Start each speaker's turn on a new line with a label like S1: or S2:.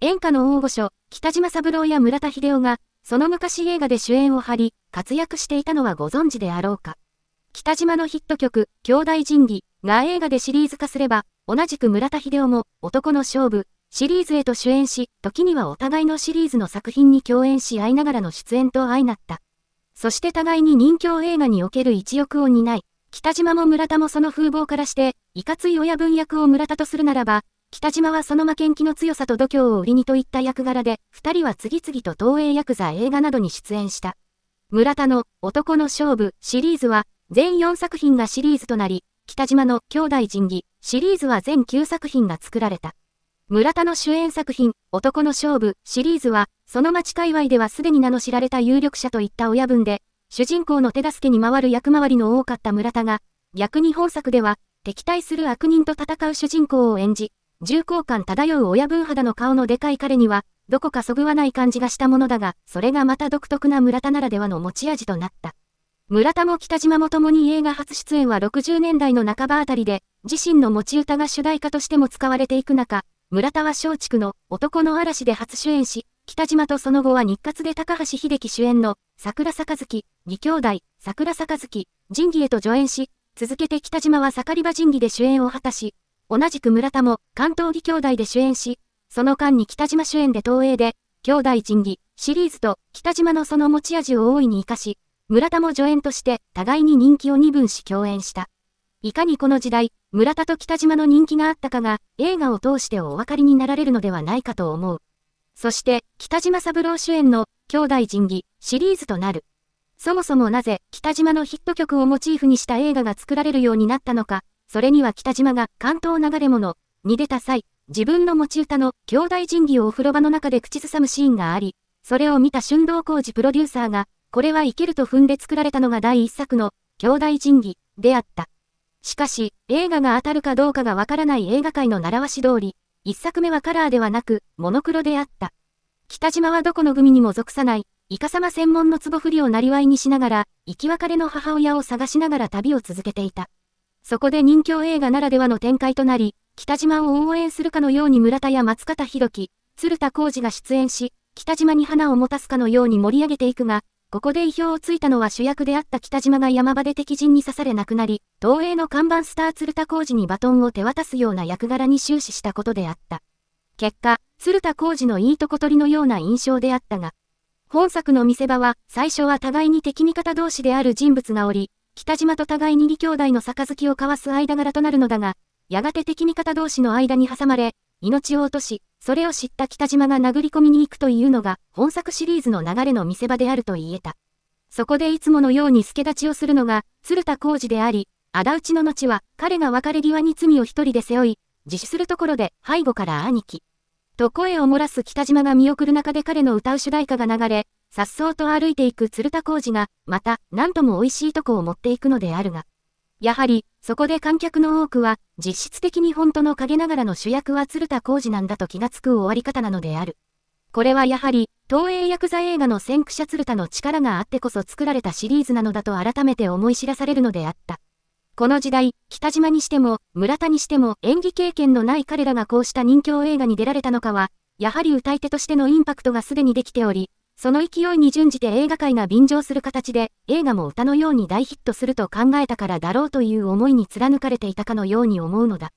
S1: 演歌の大御所、北島三郎や村田秀夫が、その昔映画で主演を張り、活躍していたのはご存知であろうか。北島のヒット曲、兄弟仁義が映画でシリーズ化すれば、同じく村田秀夫も、男の勝負、シリーズへと主演し、時にはお互いのシリーズの作品に共演し合いながらの出演と相なった。そして互いに人気映画における一翼を担い、北島も村田もその風貌からして、いかつい親分役を村田とするならば、北島はその負けん気の強さと度胸を売りにといった役柄で、二人は次々と東映ヤクザ映画などに出演した。村田の男の勝負シリーズは、全4作品がシリーズとなり、北島の兄弟仁義シリーズは全9作品が作られた。村田の主演作品、男の勝負シリーズは、その町界隈ではすでに名の知られた有力者といった親分で、主人公の手助けに回る役回りの多かった村田が、逆に本作では、敵対する悪人と戦う主人公を演じ、重厚感漂う親分肌の顔のでかい彼には、どこかそぐわない感じがしたものだが、それがまた独特な村田ならではの持ち味となった。村田も北島も共に映画初出演は60年代の半ばあたりで、自身の持ち歌が主題歌としても使われていく中、村田は松竹の男の嵐で初主演し、北島とその後は日活で高橋秀樹主演の桜杯、義兄弟、桜月、仁義へと助演し、続けて北島は盛り場仁義で主演を果たし、同じく村田も関東義兄弟で主演し、その間に北島主演で東映で、兄弟仁義シリーズと北島のその持ち味を大いに活かし、村田も助演として互いに人気を二分し共演した。いかにこの時代、村田と北島の人気があったかが映画を通してお分かりになられるのではないかと思う。そして北島三郎主演の兄弟仁義シリーズとなる。そもそもなぜ北島のヒット曲をモチーフにした映画が作られるようになったのか、それには北島が関東流れ者に出た際、自分の持ち歌の兄弟神義をお風呂場の中で口ずさむシーンがあり、それを見た春道工事プロデューサーが、これはいけると踏んで作られたのが第一作の兄弟神義であった。しかし、映画が当たるかどうかがわからない映画界の習わし通り、一作目はカラーではなく、モノクロであった。北島はどこの組にも属さない、イカ様専門の壺振りをなりわいにしながら、生き別れの母親を探しながら旅を続けていた。そこで人気映画ならではの展開となり、北島を応援するかのように村田や松方弘樹、鶴田浩二が出演し、北島に花を持たすかのように盛り上げていくが、ここで意表をついたのは主役であった北島が山場で敵陣に刺され亡くなり、東映の看板スター鶴田浩二にバトンを手渡すような役柄に終始したことであった。結果、鶴田浩二のいいとこ取りのような印象であったが、本作の見せ場は、最初は互いに敵味方同士である人物がおり、北島と互いに義兄弟の杯を交わす間柄となるのだが、やがて敵味方同士の間に挟まれ、命を落とし、それを知った北島が殴り込みに行くというのが、本作シリーズの流れの見せ場であると言えた。そこでいつものように助立ちをするのが、鶴田浩二であり、仇討ちの後は、彼が別れ際に罪を一人で背負い、自首するところで、背後から兄貴。と声を漏らす北島が見送る中で彼の歌う主題歌が流れ、颯爽と歩いていく鶴田浩二が、また、なんとも美味しいとこを持っていくのであるが。やはり、そこで観客の多くは、実質的に本当の陰ながらの主役は鶴田浩二なんだと気がつく終わり方なのである。これはやはり、東映ヤクザ映画の先駆者鶴田の力があってこそ作られたシリーズなのだと改めて思い知らされるのであった。この時代、北島にしても、村田にしても、演技経験のない彼らがこうした人気映画に出られたのかは、やはり歌い手としてのインパクトがすでにできており、その勢いに準じて映画界が便乗する形で、映画も歌のように大ヒットすると考えたからだろうという思いに貫かれていたかのように思うのだ。